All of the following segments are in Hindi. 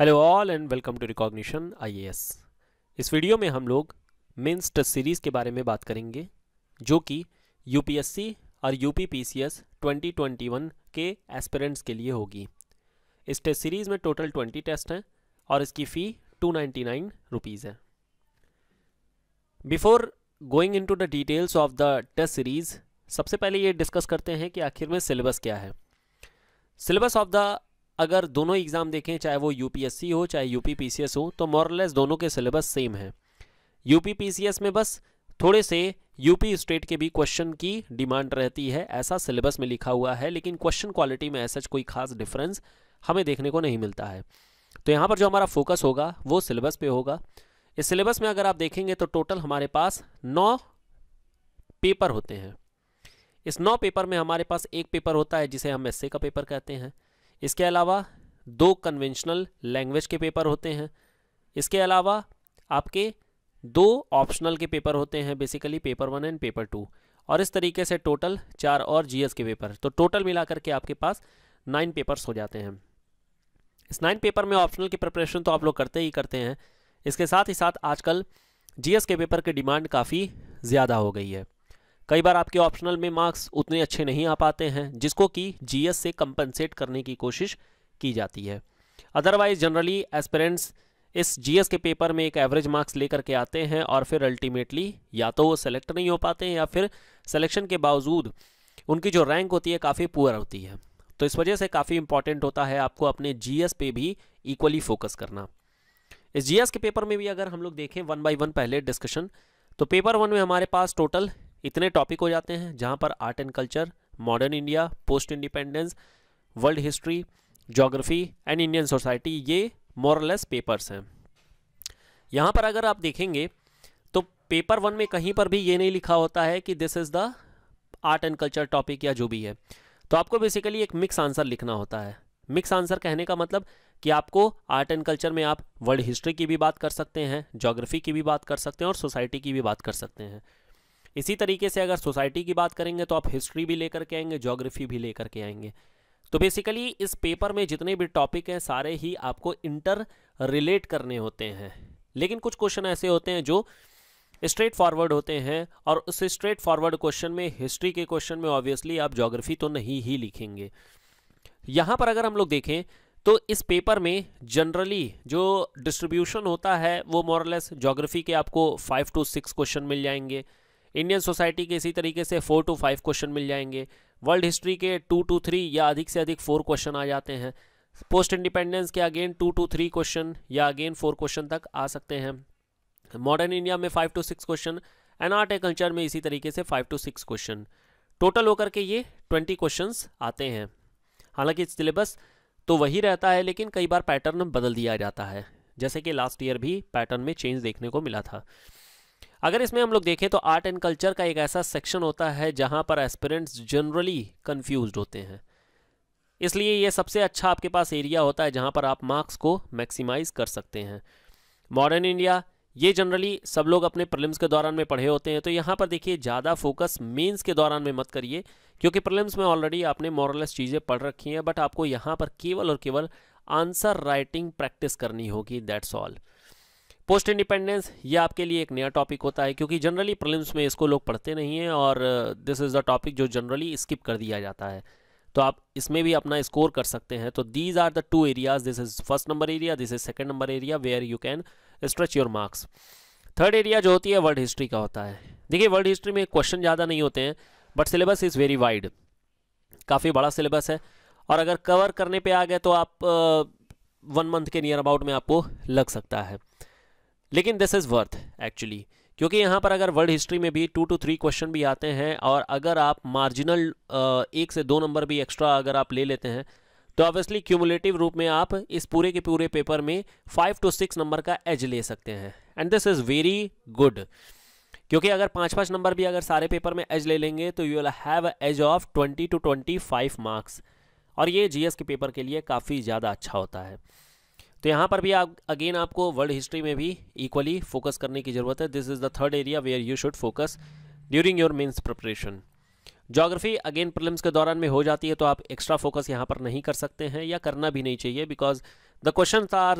hello all and welcome to recognition IAS इस वीडियो में हम लोग मेंस टेस्ट सीरीज़ के बारे में बात करेंगे जो कि यूपीएससी और यूपीपीसीएस 2021 के एस्पिरेंट्स के लिए होगी इस टेस्ट सीरीज़ में टोटल 20 टेस्ट हैं और इसकी फ़ी टू नाइन्टी है before going into the details of the test series सबसे पहले ये डिस्कस करते हैं कि आखिर में सिलेबस क्या है सिलेबस ऑफ द अगर दोनों एग्ज़ाम देखें चाहे वो यूपीएससी हो चाहे यूपीपीसीएस हो तो मॉरलेस दोनों के सिलेबस सेम है यूपीपीसीएस में बस थोड़े से यूपी स्टेट के भी क्वेश्चन की डिमांड रहती है ऐसा सिलेबस में लिखा हुआ है लेकिन क्वेश्चन क्वालिटी में ऐसा कोई खास डिफरेंस हमें देखने को नहीं मिलता है तो यहाँ पर जो हमारा फोकस होगा वो सिलेबस पे होगा इस सिलेबस में अगर आप देखेंगे तो टोटल हमारे पास नौ पेपर होते हैं इस नौ पेपर में हमारे पास एक पेपर होता है जिसे हम एस का पेपर कहते हैं इसके अलावा दो कन्वेंशनल लैंग्वेज के पेपर होते हैं इसके अलावा आपके दो ऑप्शनल के पेपर होते हैं basically paper one and paper two और इस तरीके से टोटल चार और जीएस के पेपर तो टोटल मिलाकर के आपके पास नाइन पेपर्स हो जाते हैं इस नाइन पेपर में ऑप्शनल की प्रिपरेशन तो आप लोग करते ही करते हैं इसके साथ ही साथ आजकल जीएस के पेपर की डिमांड काफ़ी ज़्यादा हो गई है कई बार आपके ऑप्शनल में मार्क्स उतने अच्छे नहीं आ पाते हैं जिसको कि जीएस से कंपनसेट करने की कोशिश की जाती है अदरवाइज जनरली एस्पेरेंट्स इस जीएस के पेपर में एक एवरेज मार्क्स लेकर के आते हैं और फिर अल्टीमेटली या तो वो सेलेक्ट नहीं हो पाते हैं या फिर सिलेक्शन के बावजूद उनकी जो रैंक होती है काफ़ी पुअर होती है तो इस वजह से काफ़ी इंपॉर्टेंट होता है आपको अपने जीएस पे भी इक्वली फोकस करना इस जीएस के पेपर में भी अगर हम लोग देखें वन बाई वन पहले डिस्कशन तो पेपर वन में हमारे पास टोटल इतने टॉपिक हो जाते हैं जहाँ पर art and culture modern India post independence world history geography and Indian society ये मोरलेस पेपर्स हैं यहाँ पर अगर आप देखेंगे तो पेपर वन में कहीं पर भी ये नहीं लिखा होता है कि this is the art and culture topic या जो भी है तो आपको बेसिकली एक मिक्स आंसर लिखना होता है मिक्स आंसर कहने का मतलब कि आपको आर्ट एंड कल्चर में आप वर्ल्ड हिस्ट्री की भी बात कर सकते हैं जोग्राफी की भी बात कर सकते हैं और सोसाइटी की भी बात कर सकते हैं इसी तरीके से अगर सोसाइटी की बात करेंगे तो आप हिस्ट्री भी लेकर के आएंगे ज्योग्राफी भी लेकर के आएंगे तो बेसिकली इस पेपर में जितने भी टॉपिक हैं सारे ही आपको इंटर रिलेट करने होते हैं लेकिन कुछ क्वेश्चन ऐसे होते हैं जो स्ट्रेट फॉरवर्ड होते हैं और उस स्ट्रेट फॉरवर्ड क्वेश्चन में हिस्ट्री के क्वेश्चन में ऑब्वियसली आप जोग्राफी तो नहीं ही लिखेंगे यहाँ पर अगर हम लोग देखें तो इस पेपर में जनरली जो डिस्ट्रीब्यूशन होता है वो मॉरलेस जोग्राफी के आपको फाइव टू सिक्स क्वेश्चन मिल जाएंगे इंडियन सोसाइटी के इसी तरीके से फोर टू फाइव क्वेश्चन मिल जाएंगे वर्ल्ड हिस्ट्री के टू टू थ्री या अधिक से अधिक फोर क्वेश्चन आ जाते हैं पोस्ट इंडिपेंडेंस के again two to three question या अगेन फोर क्वेश्चन तक आ सकते हैं मॉडर्न इंडिया में five to six question and art and culture में इसी तरीके से five to six question total होकर के ये ट्वेंटी क्वेश्चन आते हैं हालांकि सिलेबस तो वही रहता है लेकिन कई बार पैटर्न बदल दिया जाता है जैसे कि लास्ट ईयर भी पैटर्न में चेंज देखने को मिला था अगर इसमें हम लोग देखें तो आर्ट एंड कल्चर का एक ऐसा सेक्शन होता है जहाँ पर एस्पिरेंट्स जनरली कन्फ्यूज होते हैं इसलिए ये सबसे अच्छा आपके पास एरिया होता है जहाँ पर आप मार्क्स को मैक्सिमाइज कर सकते हैं मॉडर्न इंडिया ये जनरली सब लोग अपने प्रलिम्स के दौरान में पढ़े होते हैं तो यहाँ पर देखिए ज़्यादा फोकस मेंस के दौरान में मत करिए क्योंकि प्रलिम्स में ऑलरेडी आपने मॉरलेस चीज़ें पढ़ रखी हैं बट आपको यहाँ पर केवल और केवल आंसर राइटिंग प्रैक्टिस करनी होगी दैट्स ऑल पोस्ट इंडिपेंडेंस ये आपके लिए एक नया टॉपिक होता है क्योंकि जनरली प्रलिम्स में इसको लोग पढ़ते नहीं हैं और दिस इज़ द टॉपिक जो जनरली स्किप कर दिया जाता है तो आप इसमें भी अपना स्कोर कर सकते हैं तो these are the two areas this is first number area this is second number area where you can stretch your marks third area जो होती है वर्ल्ड हिस्ट्री का होता है देखिए वर्ल्ड हिस्ट्री में क्वेश्चन ज़्यादा नहीं होते हैं but syllabus is very wide काफ़ी बड़ा सिलेबस है और अगर कवर करने पे आ गए तो आप वन uh, मंथ के नियर अबाउट में आपको लग सकता है लेकिन दिस इज़ वर्थ एक्चुअली क्योंकि यहाँ पर अगर वर्ल्ड हिस्ट्री में भी टू टू थ्री क्वेश्चन भी आते हैं और अगर आप मार्जिनल एक से दो नंबर भी एक्स्ट्रा अगर आप ले लेते हैं तो ऑब्वियसली क्यूमुलेटिव रूप में आप इस पूरे के पूरे पेपर में फाइव टू सिक्स नंबर का एज ले सकते हैं and this is very good क्योंकि अगर पाँच पाँच नंबर भी अगर सारे पेपर में एज ले लेंगे तो you will have edge of twenty to twenty five marks और ये जीएस के पेपर के लिए काफ़ी ज़्यादा अच्छा होता है तो यहाँ पर भी आप अगेन आपको वर्ल्ड हिस्ट्री में भी इक्वली फोकस करने की ज़रूरत है this is the third area where you should focus during your mains preparation geography again prelims के दौरान में हो जाती है तो आप एक्स्ट्रा फोकस यहाँ पर नहीं कर सकते हैं या करना भी नहीं चाहिए because the question are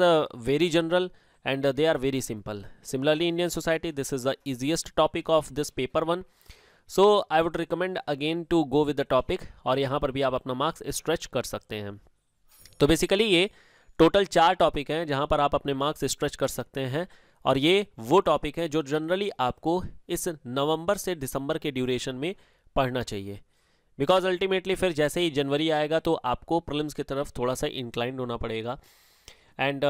very general and they are very simple similarly Indian society this is the easiest topic of this paper one so I would recommend again to go with the topic और यहाँ पर भी आप अपना मार्क्स स्ट्रेच कर सकते हैं तो बेसिकली ये टोटल चार टॉपिक हैं जहां पर आप अपने मार्क्स स्ट्रेच कर सकते हैं और ये वो टॉपिक हैं जो जनरली आपको इस नवंबर से दिसंबर के ड्यूरेशन में पढ़ना चाहिए बिकॉज अल्टीमेटली फिर जैसे ही जनवरी आएगा तो आपको प्रलिम्स की तरफ थोड़ा सा इंक्लाइंड होना पड़ेगा and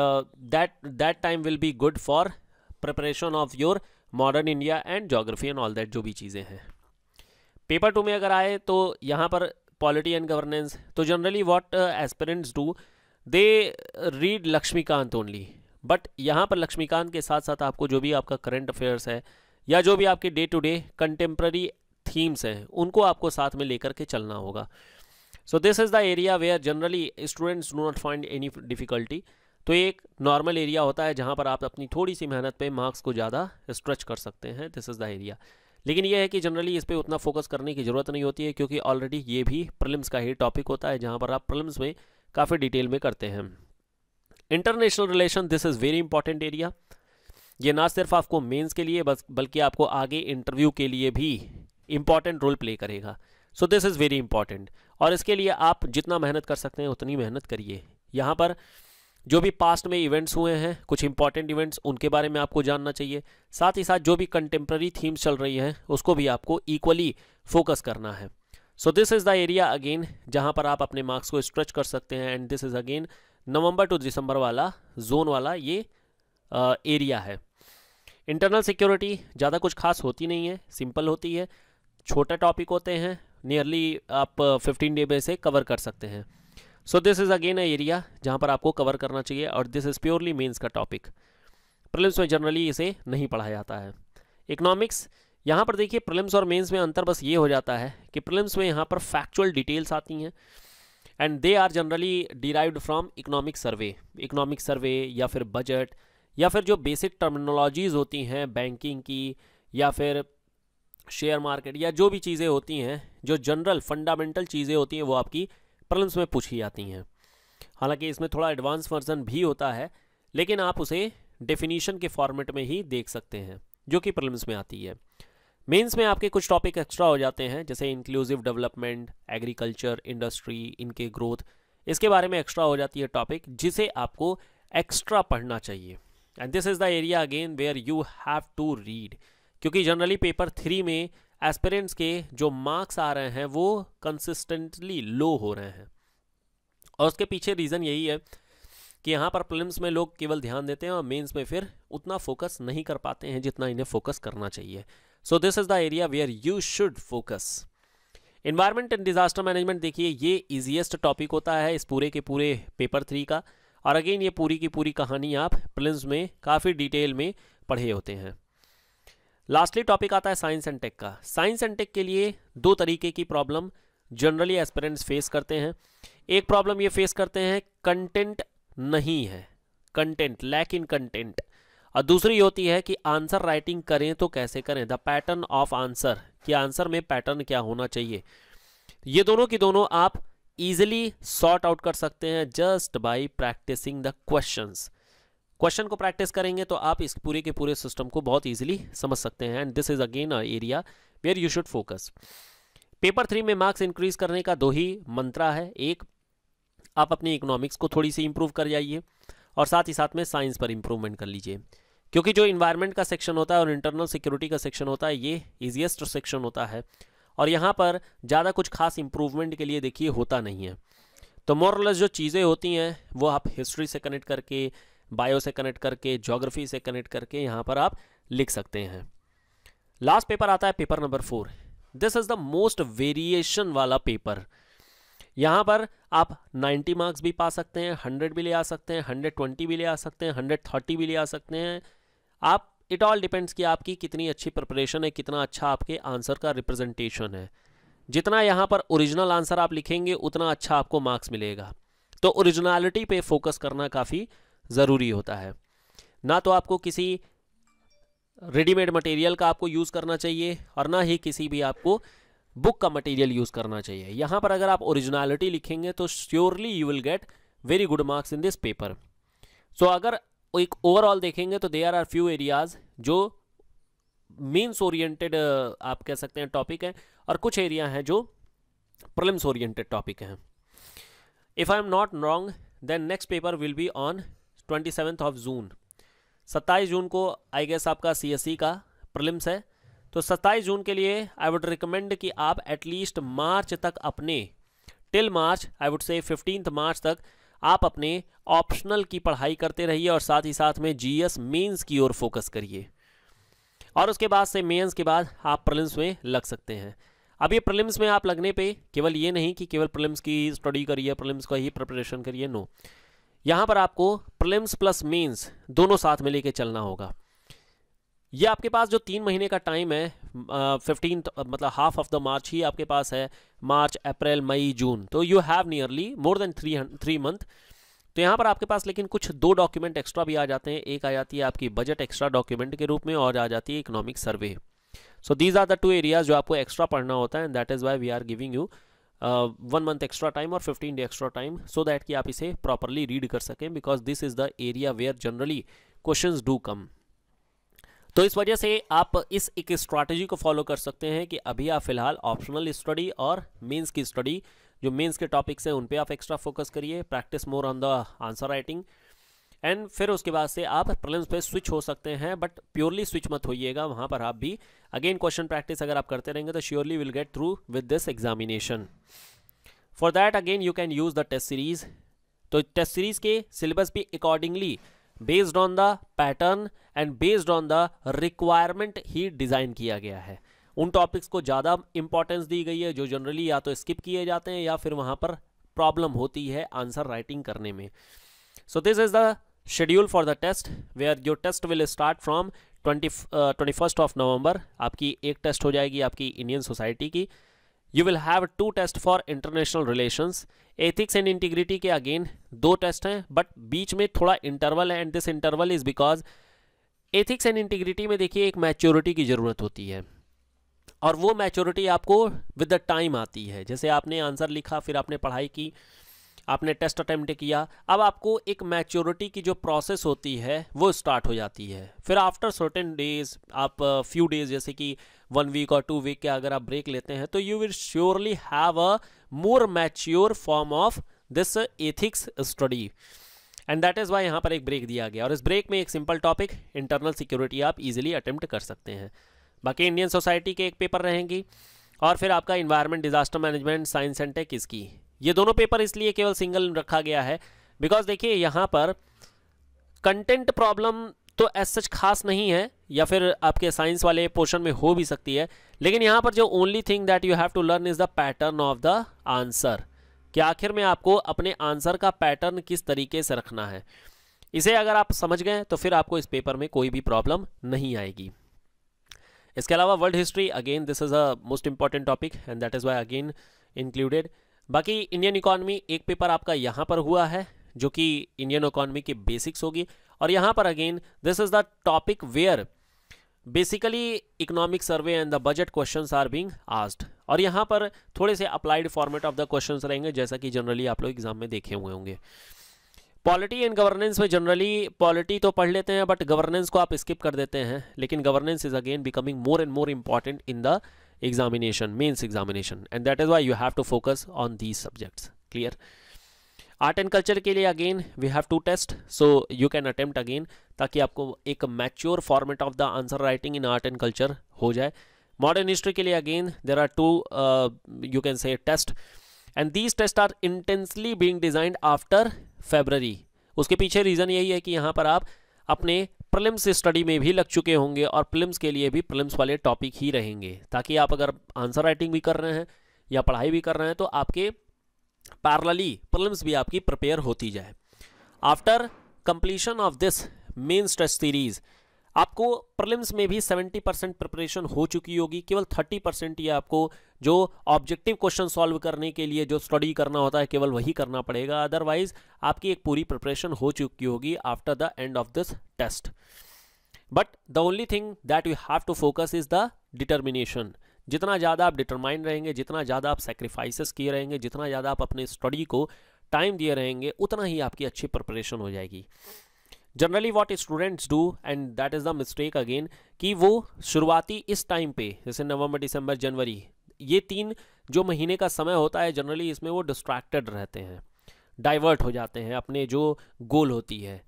that that time will be good for preparation of your modern India and geography and all that जो भी चीज़ें हैं पेपर टू में अगर आए तो यहाँ पर पॉलिटी एंड गवर्नेंस तो generally what aspirants do they read Laxmikanth only but यहाँ पर लक्ष्मीकांत के साथ साथ आपको जो भी आपका करंट अफेयर्स है या जो भी आपके day to day contemporary themes हैं उनको आपको साथ में लेकर के चलना होगा so this is the area where generally students do not find any difficulty तो एक नॉर्मल एरिया होता है जहाँ पर आप अपनी थोड़ी सी मेहनत पे मार्क्स को ज़्यादा स्ट्रेच कर सकते हैं दिस इज़ द एरिया लेकिन यह है कि जनरली इस पर उतना फोकस करने की ज़रूरत नहीं होती है क्योंकि ऑलरेडी ये भी प्रलिम्स का ही टॉपिक होता है जहाँ पर आप प्रलिम्स में काफ़ी डिटेल में करते हैं international relation this is very important area ये ना सिर्फ आपको मेंस के लिए बस बल्कि आपको आगे इंटरव्यू के लिए भी इम्पॉर्टेंट रोल प्ले करेगा so this is very important और इसके लिए आप जितना मेहनत कर सकते हैं उतनी मेहनत करिए यहाँ पर जो भी पास्ट में इवेंट्स हुए हैं कुछ इंपॉर्टेंट इवेंट्स उनके बारे में आपको जानना चाहिए साथ ही साथ जो भी कंटेम्प्रेरी थीम्स चल रही हैं उसको भी आपको इक्वली फोकस करना है so this is the area again जहाँ पर आप अपने मार्क्स को स्ट्रेच कर सकते हैं and this is again November to December वाला जोन वाला ये एरिया है इंटरनल सिक्योरिटी ज़्यादा कुछ खास होती नहीं है सिंपल होती है छोटे टॉपिक होते हैं नियरली आप फिफ्टीन डे में से कवर कर सकते हैं so this is again a area जहाँ पर आपको कवर करना चाहिए और दिस इज़ प्योरली मेंस का टॉपिक प्रिलिम्स में जनरली इसे नहीं पढ़ाया जाता है इकोनॉमिक्स यहाँ पर देखिए प्रिलिम्स और मेंस में अंतर बस ये हो जाता है कि प्रिलिम्स में यहाँ पर फैक्चुअल डिटेल्स आती हैं and they are generally derived from economic survey economic survey या फिर बजट या फिर जो बेसिक टर्मिनोलॉजीज़ होती हैं बैंकिंग की या फिर शेयर मार्केट या जो भी चीज़ें होती हैं जो जनरल फंडामेंटल चीज़ें होती हैं वो आपकी प्रलम्स में पूछी जाती हैं हालांकि इसमें थोड़ा एडवांस वर्जन भी होता है लेकिन आप उसे डेफिनीशन के फॉर्मेट में ही देख सकते हैं जो कि प्रलम्स में आती है मेंस में आपके कुछ टॉपिक एक्स्ट्रा हो जाते हैं जैसे इंक्लूसिव डेवलपमेंट एग्रीकल्चर इंडस्ट्री इनके ग्रोथ इसके बारे में एक्स्ट्रा हो जाती है टॉपिक जिसे आपको एक्स्ट्रा पढ़ना चाहिए and this is the area again where you have to read क्योंकि जनरली पेपर थ्री में एस्पिरेंट्स के जो मार्क्स आ रहे हैं वो कंसिस्टेंटली लो हो रहे हैं और उसके पीछे रीज़न यही है कि यहाँ पर प्रिलिम्स में लोग केवल ध्यान देते हैं और मेंस में फिर उतना फोकस नहीं कर पाते हैं जितना इन्हें फोकस करना चाहिए so this is the area where you should focus environment and disaster management देखिए ये इजिएस्ट टॉपिक होता है इस पूरे के पूरे पेपर थ्री का और अगेन ये पूरी की पूरी कहानी आप प्रिलिम्स में काफ़ी डिटेल में पढ़े होते हैं लास्टली टॉपिक आता है साइंस एंड टेक का साइंस एंड टेक के लिए दो तरीके की प्रॉब्लम जनरली एस्पेरेंट्स फेस करते हैं एक प्रॉब्लम ये फेस करते हैं कंटेंट नहीं है कंटेंट लैक इन कंटेंट और दूसरी होती है कि आंसर राइटिंग करें तो कैसे करें द पैटर्न ऑफ आंसर कि आंसर में पैटर्न क्या होना चाहिए ये दोनों की दोनों आप इजिली सॉर्ट आउट कर सकते हैं just by practicing the question question को प्रैक्टिस करेंगे तो आप इस पूरे के पूरे सिस्टम को बहुत ईजिली समझ सकते हैं and this is again a area where you should focus paper three में मार्क्स इंक्रीज करने का दो ही मंत्रा है एक आप अपनी इकोनॉमिक्स को थोड़ी सी इंप्रूव कर जाइए और साथ ही साथ में साइंस पर इंप्रूवमेंट कर लीजिए क्योंकि जो इन्वायरमेंट का सेक्शन होता है और इंटरनल सिक्योरिटी का सेक्शन होता है ये ईजिएस्ट सेक्शन होता है और यहाँ पर ज़्यादा कुछ खास इंप्रूवमेंट के लिए देखिए होता नहीं है तो मोरलेस जो चीज़ें होती हैं वो आप हिस्ट्री से कनेक्ट करके बायो से कनेक्ट करके जोग्राफी से कनेक्ट करके यहाँ पर आप लिख सकते हैं लास्ट पेपर आता है paper number four this is the most variation वाला पेपर यहाँ पर आप 90 मार्क्स भी पा सकते हैं 100 भी ले आ सकते हैं 120 भी ले आ सकते हैं 130 भी ले आ सकते हैं आप इट ऑल डिपेंड्स कि आपकी कितनी अच्छी प्रिपरेशन है कितना अच्छा आपके आंसर का रिप्रेजेंटेशन है जितना यहाँ पर ओरिजिनल आंसर आप लिखेंगे उतना अच्छा आपको मार्क्स मिलेगा तो ओरिजिनलिटी पे फोकस करना काफ़ी ज़रूरी होता है ना तो आपको किसी रेडीमेड मटेरियल का आपको यूज़ करना चाहिए और ना ही किसी भी आपको बुक का मटेरियल यूज़ करना चाहिए यहाँ पर अगर आप ओरिजिनलिटी लिखेंगे तो surely you will get very good marks in this paper so अगर एक ओवरऑल देखेंगे तो देयर आर फ्यू एरियाज जो मीन्स ओरिएंटेड आप कह सकते हैं टॉपिक है और कुछ एरिया हैं जो प्रलिम्स ओरिएंटेड टॉपिक हैं if I am not wrong then next paper will be on twenty seventh of June सत्ताईस जून को आई गेस आपका सी e का प्रलिम्स है तो 27 जून के लिए आई वुड रिकमेंड कि आप एटलीस्ट मार्च तक अपने till March I would say fifteenth March तक आप अपने ऑप्शनल की पढ़ाई करते रहिए और साथ ही साथ में जीएस मेंस की ओर फोकस करिए और उसके बाद से मेंस के बाद आप प्रलिम्स में लग सकते हैं अब ये प्रलिम्स में आप लगने पे केवल ये नहीं कि केवल प्रलिम्स की स्टडी करिए प्रलिम्स का ही प्रिपरेशन करिए नो यहाँ पर आपको प्रलिम्स प्लस मेंस दोनों साथ में लेके चलना होगा ये आपके पास जो तीन महीने का टाइम है फिफ्टीन मतलब हाफ ऑफ द मार्च ही आपके पास है मार्च अप्रैल मई जून तो you have nearly more than three three month तो यहाँ पर आपके पास लेकिन कुछ दो डॉक्यूमेंट एक्स्ट्रा भी आ जाते हैं एक आ जाती है आपकी बजट एक्स्ट्रा डॉक्यूमेंट के रूप में और आ जाती है economic survey so these are the two areas जो आपको एक्स्ट्रा पढ़ना होता है and that is why we are giving you one month extra time और fifteen day extra time so that कि आप इसे प्रॉपरली रीड कर सकें because this is the area where generally question do come तो इस वजह से आप इस एक स्ट्रैटेजी को फॉलो कर सकते हैं कि अभी आप फिलहाल ऑप्शनल स्टडी और मेंस की स्टडी जो मेंस के टॉपिक्स हैं उन पे आप एक्स्ट्रा फोकस करिए practice more on the answer writing and फिर उसके बाद से आप प्रॉब्लम्स पे स्विच हो सकते हैं बट प्योरली स्विच मत होइएगा वहाँ पर आप भी अगेन क्वेश्चन प्रैक्टिस अगर आप करते रहेंगे तो surely will get through with this examination for that again you can use the test series तो टेस्ट सीरीज़ के सिलेबस भी accordingly based on the pattern and based on the requirement ही डिज़ाइन किया गया है उन टॉपिक्स को ज़्यादा इंपॉर्टेंस दी गई है जो जनरली या तो स्किप किए जाते हैं या फिर वहाँ पर प्रॉब्लम होती है आंसर राइटिंग करने में so this is the schedule for the test where your test will start from twenty twenty first of November आपकी एक टेस्ट हो जाएगी आपकी इंडियन सोसाइटी की you will have to test for international relations ethics and integrity के अगेन दो टेस्ट हैं बट बीच में थोड़ा इंटरवल है and this interval is because ethics and integrity में देखिए एक मैच्योरिटी की ज़रूरत होती है और वो मैच्योरिटी आपको विद द टाइम आती है जैसे आपने आंसर लिखा फिर आपने पढ़ाई की आपने टेस्ट अटैम्प्ट किया अब आपको एक मैच्योरिटी की जो प्रोसेस होती है वो स्टार्ट हो जाती है फिर आफ्टर सर्टेन डेज आप फ्यू uh, डेज जैसे कि वन वीक और टू वीक के अगर आप ब्रेक लेते हैं तो you will surely have a more mature form of this ethics study and that is why यहाँ पर एक ब्रेक दिया गया और इस ब्रेक में एक सिंपल टॉपिक इंटरनल सिक्योरिटी आप इजिली अटैम्प्ट कर सकते हैं बाकी इंडियन सोसाइटी के एक पेपर रहेंगी और फिर आपका environment disaster management science and tech इसकी ये दोनों पेपर इसलिए केवल सिंगल रखा गया है बिकॉज देखिए यहाँ पर कंटेंट प्रॉब्लम तो एज सच खास नहीं है या फिर आपके साइंस वाले पोर्शन में हो भी सकती है लेकिन यहाँ पर जो only thing that you have to learn is the pattern of the answer कि आखिर में आपको अपने आंसर का पैटर्न किस तरीके से रखना है इसे अगर आप समझ गए तो फिर आपको इस पेपर में कोई भी प्रॉब्लम नहीं आएगी इसके अलावा world history again this is a most important topic and that is why again included बाकी इंडियन इकोनॉमी एक पेपर आपका यहां पर हुआ है जो कि इंडियन इकोनॉमी की बेसिक्स होगी और यहाँ पर again this is the topic where basically economic survey and the budget question are being asked और यहाँ पर थोड़े से applied format of the question रहेंगे जैसा कि जनरली आप लोग एग्जाम में देखे हुए होंगे पॉलिटी एंड गवर्नेंस में जनरली पॉलिटी तो पढ़ लेते हैं बट गवर्नेंस को आप स्किप कर देते हैं लेकिन governance is again becoming more and more important in the examination means examination and that is why you have to focus on these subjects clear art and culture के लिए again we have to test so you can attempt again ताकि आपको एक mature format of the answer writing in art and culture हो जाए मॉडर्न हिस्ट्री के लिए again there are two you can से test and these test are intensely being designed after February उसके पीछे रीज़न यही है कि यहाँ पर आप अपने प्रिलिम्स स्टडी में भी लग चुके होंगे और प्रिलिम्स के लिए भी प्रिलिम्स वाले टॉपिक ही रहेंगे ताकि आप अगर आंसर राइटिंग भी कर रहे हैं या पढ़ाई भी कर रहे हैं तो आपके पैरलली प्रिलिम्स भी आपकी प्रिपेयर होती जाए after completion of this main stress series आपको प्रिलिम्स में भी 70 परसेंट प्रिपरेशन हो चुकी होगी केवल 30 परसेंट ये आपको जो ऑब्जेक्टिव क्वेश्चन सॉल्व करने के लिए जो स्टडी करना होता है केवल वही करना पड़ेगा अदरवाइज आपकी एक पूरी प्रिपरेशन हो चुकी होगी after the end of this test but the only thing that you have to focus is the determination जितना ज़्यादा आप डिटरमाइंड रहेंगे जितना ज़्यादा आप सेक्रीफाइसेस किए रहेंगे जितना ज़्यादा आप अपने स्टडी को टाइम दिए रहेंगे उतना ही आपकी अच्छी प्रिपरेशन हो जाएगी generally what students do and that is the mistake again कि वो शुरुआती इस टाइम पे जैसे नवंबर दिसंबर जनवरी ये तीन जो महीने का समय होता है जनरली इसमें वो डिस्ट्रैक्टेड रहते हैं डाइवर्ट हो जाते हैं अपने जो गोल होती है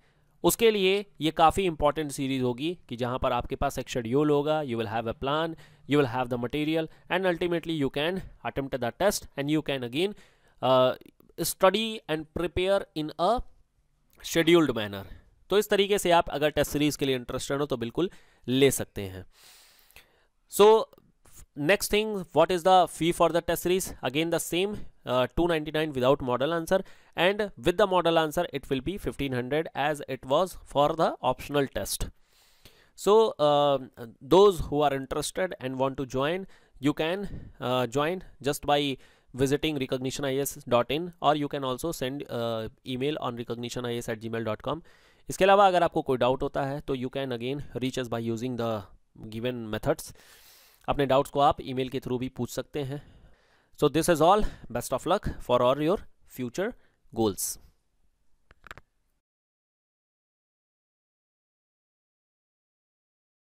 उसके लिए ये काफ़ी इंपॉर्टेंट सीरीज़ होगी कि जहाँ पर आपके पास एक शेड्यूल होगा you will have a plan you will have the material and ultimately you can attempt the test and you can again study and prepare in a scheduled manner तो इस तरीके से आप अगर टेस्ट सीरीज़ के लिए इंटरेस्टेड हो तो बिल्कुल ले सकते हैं so next thing what is the fee for the test series again the same uh, 299 without model answer and with the model answer it will be 1500 as it was for the optional test so uh, those who are interested and want to join you can uh, join just by visiting recognitionis.in और you can also send uh, email on recognitionis at gmail.com इसके अलावा अगर आपको कोई डाउट होता है तो you can again reach us by using the given methods अपने डाउट्स को आप ईमेल के थ्रू भी पूछ सकते हैं so this is all best of luck for all your future goals